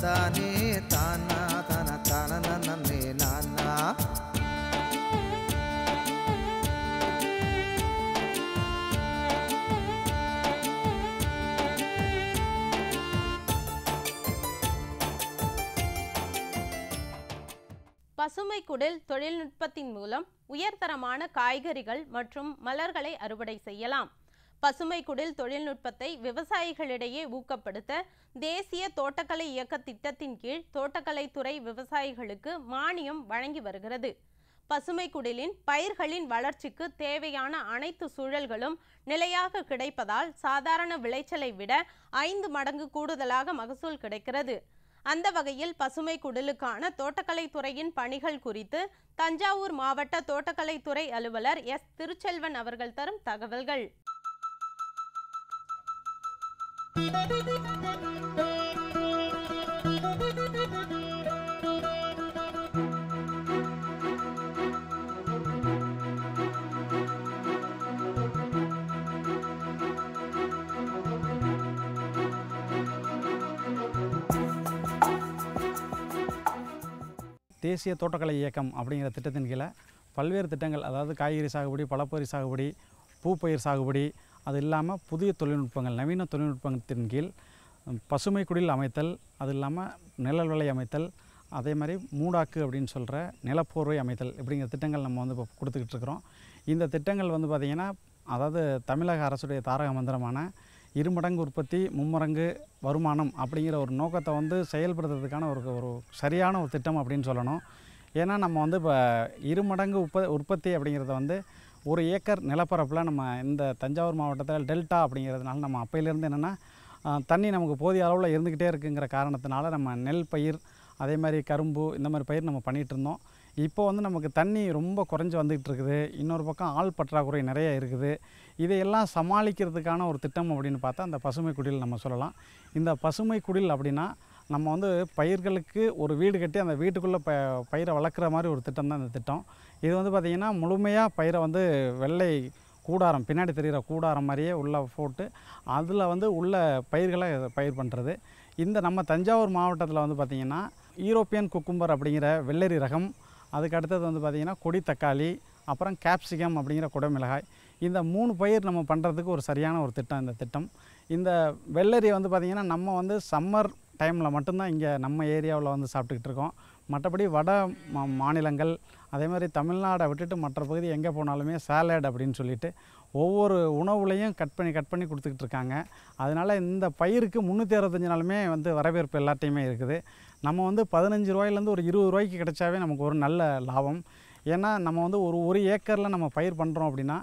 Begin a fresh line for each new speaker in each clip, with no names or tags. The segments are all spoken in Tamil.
பசுமை குடில் தொழில்நுட்பத்தின் மூலம் உயர்தரமான காய்கறிகள் மற்றும் மலர்களை அறுவடை செய்யலாம் பசுமை குடில் தொழில்நுட்பத்தை விவசாயிகளிடையே ஊக்கப்படுத்த தேசிய தோட்டக்கலை இயக்க திட்டத்தின் கீழ் தோட்டக்கலைத்துறை விவசாயிகளுக்கு மானியம் வழங்கி வருகிறது பசுமை குடிலின் பயிர்களின் வளர்ச்சிக்கு தேவையான அனைத்து சூழல்களும் நிலையாக கிடைப்பதால் சாதாரண விளைச்சலை விட ஐந்து மடங்கு கூடுதலாக மகசூல் கிடைக்கிறது அந்த வகையில் பசுமை குடிலுக்கான தோட்டக்கலைத்துறையின் பணிகள் குறித்து தஞ்சாவூர் மாவட்ட தோட்டக்கலைத்துறை அலுவலர் எஸ் திருச்செல்வன் அவர்கள் தரும் தகவல்கள்
தேசிய தோட்டக்கலை இயக்கம் அப்படிங்கிற திட்டத்தின் கீழே பல்வேறு திட்டங்கள் அதாவது காய்கறி சாகுபடி பழப்பயிர் சாகுபடி பூப்பயிர் சாகுபடி அது இல்லாமல் புதிய தொழில்நுட்பங்கள் நவீன தொழில்நுட்பத்தின் கீழ் பசுமை குடில் அமைத்தல் அது இல்லாமல் நிழல் விலை அமைத்தல் அதே மாதிரி மூடாக்கு அப்படின்னு சொல்கிற நிலப்போர்வை அமைத்தல் இப்படிங்கிற திட்டங்கள் நம்ம வந்து இப்போ கொடுத்துக்கிட்டு இருக்கிறோம் இந்த திட்டங்கள் வந்து பார்த்திங்கன்னா அதாவது தமிழக அரசுடைய தாரக மந்திரமான இருமடங்கு உற்பத்தி மும்மடங்கு வருமானம் அப்படிங்கிற ஒரு நோக்கத்தை வந்து செயல்படுத்துறதுக்கான ஒரு ஒரு சரியான ஒரு திட்டம் அப்படின்னு சொல்லணும் ஏன்னா நம்ம வந்து இப்போ இருமடங்கு உற்ப உற்பத்தி அப்படிங்கிறத வந்து ஒரு ஏக்கர் நிலப்பரப்பில் நம்ம இந்த தஞ்சாவூர் மாவட்டத்தில் டெல்டா அப்படிங்கிறதுனால நம்ம அப்பையிலேருந்து என்னென்னா தண்ணி நமக்கு போதிய அளவில் இருந்துக்கிட்டே இருக்குங்கிற காரணத்தினால நம்ம நெல் பயிர் அதே மாதிரி கரும்பு இந்த மாதிரி பயிர் நம்ம பண்ணிகிட்டு இருந்தோம் இப்போ வந்து நமக்கு தண்ணி ரொம்ப குறைஞ்சி வந்துக்கிட்டு இருக்குது இன்னொரு பக்கம் ஆள் பற்றாக்குறை நிறைய இருக்குது இதையெல்லாம் சமாளிக்கிறதுக்கான ஒரு திட்டம் அப்படின்னு பார்த்தா அந்த பசுமை குடில் நம்ம சொல்லலாம் இந்த பசுமை குடில் அப்படின்னா நம்ம வந்து பயிர்களுக்கு ஒரு வீடு கட்டி அந்த வீட்டுக்குள்ளே ப பயிரை வளர்க்குற மாதிரி ஒரு திட்டம் தான் இந்த திட்டம் இது வந்து பார்த்திங்கன்னா முழுமையாக பயிரை வந்து வெள்ளை கூடாரம் பின்னாடி தெரிகிற கூடாரம் மாதிரியே உள்ளே போட்டு அதில் வந்து உள்ள பயிர்களை பயிர் பண்ணுறது இந்த நம்ம தஞ்சாவூர் மாவட்டத்தில் வந்து பார்த்திங்கன்னா ஈரோப்பியன் குக்கும்பர் அப்படிங்கிற வெள்ளரி ரகம் அதுக்கு அடுத்தது வந்து பார்த்திங்கன்னா கொடி தக்காளி அப்புறம் கேப்சிகம் அப்படிங்கிற குடமிளகாய் இந்த மூணு பயிர் நம்ம பண்ணுறதுக்கு ஒரு சரியான ஒரு திட்டம் இந்த திட்டம் இந்த வெள்ளரி வந்து பார்த்திங்கன்னா நம்ம வந்து சம்மர் டைமில் மட்டும்தான் இங்கே நம்ம ஏரியாவில் வந்து சாப்பிட்டுக்கிட்டு இருக்கோம் மற்றபடி வட மா மாநிலங்கள் அதே மாதிரி தமிழ்நாடை விட்டுட்டு மற்ற பகுதி எங்கே போனாலுமே சேலட் அப்படின்னு சொல்லிட்டு ஒவ்வொரு உணவுலையும் கட் பண்ணி கட் பண்ணி கொடுத்துக்கிட்டு இருக்காங்க அதனால் இந்த பயிருக்கு முந்நூற்றி அறுபத்தஞ்சு நாளுமே வந்து வரவேற்பு எல்லாத்தையுமே இருக்குது நம்ம வந்து பதினஞ்சு ரூபாயிலேருந்து ஒரு இருபது ரூபாய்க்கு கிடைச்சாவே நமக்கு ஒரு நல்ல லாபம் ஏன்னா நம்ம வந்து ஒரு ஒரு ஏக்கரில் நம்ம பயிர் பண்ணுறோம் அப்படின்னா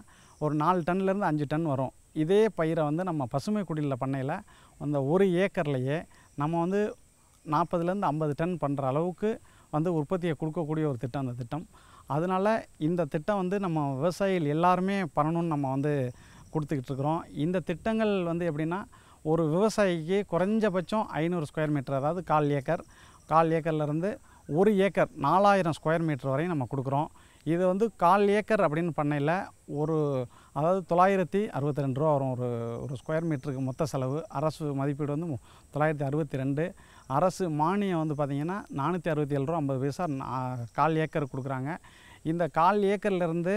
ஒரு நாலு டன்லேருந்து அஞ்சு டன் வரும் இதே பயிரை வந்து நம்ம பசுமை குடியில் பண்ணையில் அந்த ஒரு ஏக்கர்லேயே நம்ம வந்து நாற்பதுலேருந்து ஐம்பது டன் பண்ணுற அளவுக்கு வந்து உற்பத்தியை கொடுக்கக்கூடிய ஒரு திட்டம் அந்த திட்டம் அதனால் இந்த திட்டம் வந்து நம்ம விவசாயிகள் எல்லாருமே பண்ணணும்னு நம்ம வந்து கொடுத்துக்கிட்டு இருக்கிறோம் இந்த திட்டங்கள் வந்து எப்படின்னா ஒரு விவசாயிக்கு குறைஞ்சபட்சம் ஐநூறு ஸ்கொயர் மீட்டர் அதாவது கால் ஏக்கர் கால் ஏக்கர்லேருந்து ஒரு ஏக்கர் நாலாயிரம் ஸ்கொயர் மீட்டர் வரையும் நம்ம கொடுக்குறோம் இது வந்து கால் ஏக்கர் அப்படின்னு பண்ணையில் ஒரு அதாவது தொள்ளாயிரத்தி அறுபத்தி ரெண்டு ரூபா வரும் ஒரு ஒரு ஸ்கொயர் மீட்டருக்கு மொத்த செலவு அரசு மதிப்பீடு வந்து தொள்ளாயிரத்தி அறுபத்தி ரெண்டு அரசு மானியம் வந்து பார்த்திங்கன்னா நானூற்றி அறுபத்தி ஏழு ரூபா ஐம்பது பைசா கால் ஏக்கர் கொடுக்குறாங்க இந்த கால் ஏக்கர்லேருந்து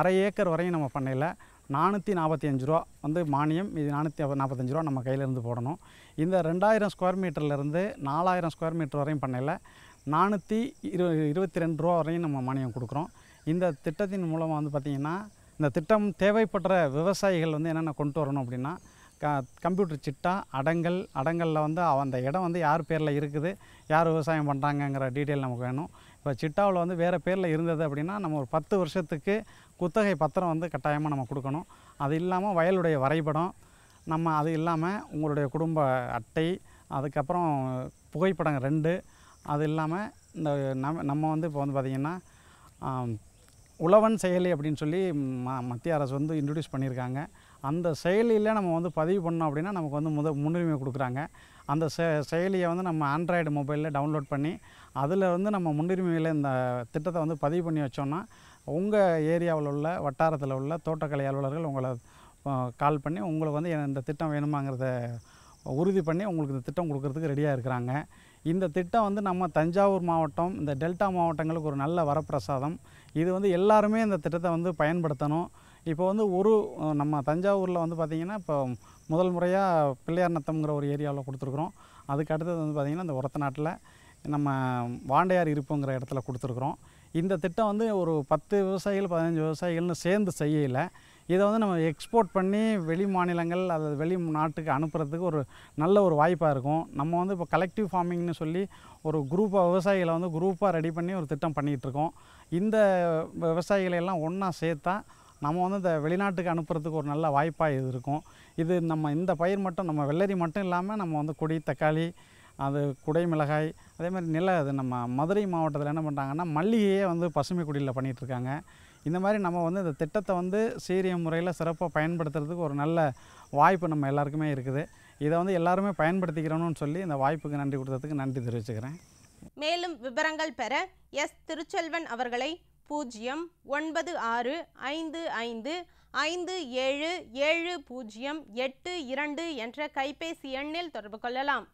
அரை ஏக்கர் வரையும் நம்ம பண்ணையில் நானூற்றி நாற்பத்தி அஞ்சு ரூபா வந்து மானியம் இது நானூற்றி நாற்பத்தஞ்சு ரூபா நம்ம கையிலேருந்து போடணும் இந்த ரெண்டாயிரம் ஸ்கொயர் மீட்டர்லேருந்து நாலாயிரம் ஸ்கொயர் மீட்டர் வரையும் பண்ணையில் நானூற்றி இரு இருபத்தி ரெண்டு ரூபா வரையும் நம்ம மானியம் கொடுக்குறோம் இந்த திட்டத்தின் மூலமாக வந்து பார்த்திங்கன்னா இந்த திட்டம் தேவைப்படுற விவசாயிகள் வந்து என்னென்ன கொண்டு வரணும் அப்படின்னா க கம்ப்யூட்டர் சிட்டா அடங்கல் அடங்கலில் வந்து அந்த இடம் வந்து யார் பேரில் இருக்குது யார் விவசாயம் பண்ணுறாங்கங்கிற டீட்டெயில் நமக்கு வேணும் இப்போ சிட்டாவில் வந்து வேறு பேரில் இருந்தது அப்படின்னா நம்ம ஒரு பத்து வருஷத்துக்கு குத்தகை பத்திரம் வந்து கட்டாயமாக நம்ம கொடுக்கணும் அது இல்லாமல் வயலுடைய வரைபடம் நம்ம அது இல்லாமல் உங்களுடைய குடும்ப அட்டை அதுக்கப்புறம் புகைப்படம் ரெண்டு அது இல்லாமல் இந்த நம்ம நம்ம வந்து இப்போ வந்து பார்த்திங்கன்னா உழவன் செயலி அப்படின்னு சொல்லி ம மத்திய அரசு வந்து இன்ட்ரடியூஸ் பண்ணியிருக்காங்க அந்த செயலியில் நம்ம வந்து பதிவு பண்ணோம் அப்படின்னா நமக்கு வந்து முத முன்னுரிமை கொடுக்குறாங்க அந்த செ செயலியை வந்து நம்ம ஆண்ட்ராய்டு மொபைலில் டவுன்லோட் பண்ணி அதில் வந்து நம்ம முன்னுரிமையில் இந்த திட்டத்தை வந்து பதிவு பண்ணி வச்சோம்னா உங்கள் ஏரியாவில் உள்ள வட்டாரத்தில் உள்ள தோட்டக்கலை அலுவலர்கள் உங்களை கால் பண்ணி உங்களுக்கு வந்து இந்த திட்டம் வேணுமாங்கிறத உறுதி பண்ணி உங்களுக்கு இந்த திட்டம் கொடுக்குறதுக்கு ரெடியாக இருக்கிறாங்க இந்த திட்டம் வந்து நம்ம தஞ்சாவூர் மாவட்டம் இந்த டெல்டா மாவட்டங்களுக்கு ஒரு நல்ல வரப்பிரசாதம் இது வந்து எல்லாருமே இந்த திட்டத்தை வந்து பயன்படுத்தணும் இப்போ வந்து ஒரு நம்ம தஞ்சாவூரில் வந்து பார்த்திங்கன்னா இப்போ முதல் முறையாக பிள்ளையார் நத்தம்ங்கிற ஒரு ஏரியாவில் கொடுத்துருக்குறோம் அதுக்கு அடுத்தது வந்து பார்த்திங்கன்னா இந்த உரத்த நாட்டில் நம்ம வாண்டையார் இருப்புங்கிற இடத்துல கொடுத்துருக்குறோம் இந்த திட்டம் வந்து ஒரு பத்து விவசாயிகள் பதினஞ்சு விவசாயிகள்னு சேர்ந்து செய்யலை இதை வந்து நம்ம எக்ஸ்போர்ட் பண்ணி வெளி மாநிலங்கள் அல்லது வெளி நாட்டுக்கு அனுப்புறதுக்கு ஒரு நல்ல ஒரு வாய்ப்பாக இருக்கும் நம்ம வந்து இப்போ கலெக்டிவ் ஃபார்மிங்னு சொல்லி ஒரு குரூப்பாக விவசாயிகளை வந்து குரூப்பாக ரெடி பண்ணி ஒரு திட்டம் பண்ணிகிட்ருக்கோம் இந்த விவசாயிகளை எல்லாம் ஒன்றா சேர்த்தா நம்ம வந்து இந்த வெளிநாட்டுக்கு அனுப்புறதுக்கு ஒரு நல்ல வாய்ப்பாக இது இருக்கும் இது நம்ம இந்த பயிர் மட்டும் நம்ம வெள்ளரி மட்டும் இல்லாமல் நம்ம வந்து கொடி தக்காளி அது குடை மிளகாய் அதே மாதிரி நில அது நம்ம மதுரை மாவட்டத்தில் என்ன பண்ணுறாங்கன்னா மல்லிகையே வந்து பசுமை குடியில் பண்ணிகிட்ருக்காங்க இந்த மாதிரி நம்ம வந்து இந்த திட்டத்தை வந்து சீரிய முறையில் சிறப்பாக பயன்படுத்துறதுக்கு ஒரு நல்ல வாய்ப்பு நம்ம எல்லாருக்குமே இருக்குது இதை வந்து எல்லாருமே பயன்படுத்திக்கிறோம்னு சொல்லி இந்த வாய்ப்புக்கு நன்றி கொடுத்ததுக்கு நன்றி தெரிவிச்சுக்கிறேன்
மேலும் விவரங்கள் பெற எஸ் திருச்செல்வன் அவர்களை பூஜ்ஜியம் ஒன்பது ஆறு ஐந்து ஐந்து ஐந்து ஏழு ஏழு பூஜ்ஜியம் எட்டு இரண்டு என்ற கைபேசி எண்ணில் தொடர்பு கொள்ளலாம்